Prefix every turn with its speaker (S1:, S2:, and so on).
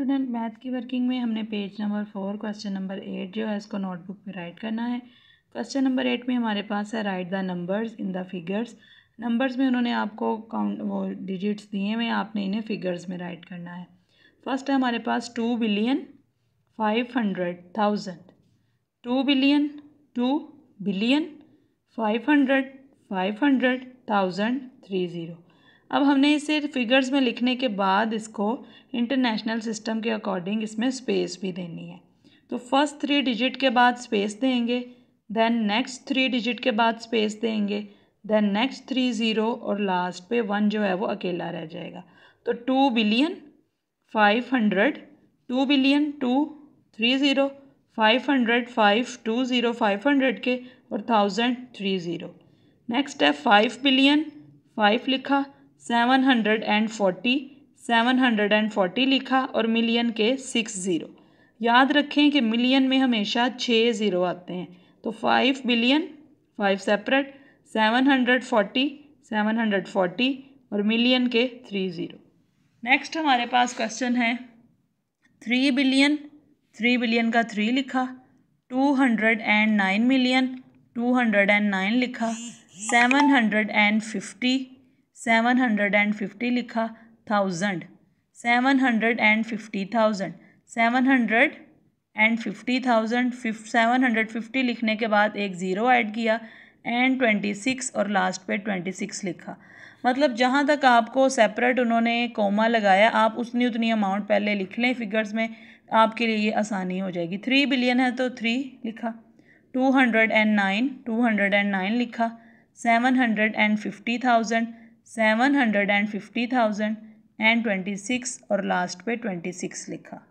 S1: student math की working में हमने page number four question number eight जो है इसको नोटबुक में राइट करना है क्वेश्चन नंबर एट में हमारे पास है write the numbers in the figures numbers में उन्होंने आपको काउंट वो डिजिट्स दिए हुए आपने इन्हें फिगर्स में राइट करना है फर्स्ट है हमारे पास two billion five hundred thousand two billion two billion five hundred five hundred thousand three zero अब हमने इसे फिगर्स में लिखने के बाद इसको इंटरनेशनल सिस्टम के अकॉर्डिंग इसमें स्पेस भी देनी है तो फर्स्ट थ्री डिजिट के बाद स्पेस देंगे देन नेक्स्ट थ्री डिजिट के बाद स्पेस देंगे देन नेक्स्ट थ्री ज़ीरो और लास्ट पे वन जो है वो अकेला रह जाएगा तो two billion five hundred two billion two three zero five hundred five two zero five hundred के और थाउजेंड थ्री ज़ीरो नेक्स्ट है फाइव बिलियन फाइव लिखा seven hundred and forty seven hundred and forty लिखा और million के six zero याद रखें कि मिलियन में हमेशा छः ज़ीरो आते हैं तो five billion five separate seven hundred forty seven hundred forty और मिलियन के थ्री ज़ीरो नेक्स्ट हमारे पास क्वेश्चन है थ्री बिलियन थ्री बिलियन का थ्री लिखा two hundred and nine million two hundred and nine लिखा seven hundred and fifty seven hundred and fifty लिखा thousand seven hundred and fifty thousand seven hundred and fifty thousand five seven hundred fifty लिखने के बाद एक zero add किया and twenty six और last पे twenty six लिखा मतलब जहाँ तक आपको सेपरेट उन्होंने कोमा लगाया आप उतनी उतनी अमाउंट पहले लिख लें फिगर्स में आपके लिए ये आसानी हो जाएगी थ्री बिलियन है तो थ्री लिखा two hundred and nine two hundred and nine लिखा seven hundred and fifty thousand seven hundred and fifty thousand and twenty six और लास्ट पे ट्वेंटी सिक्स लिखा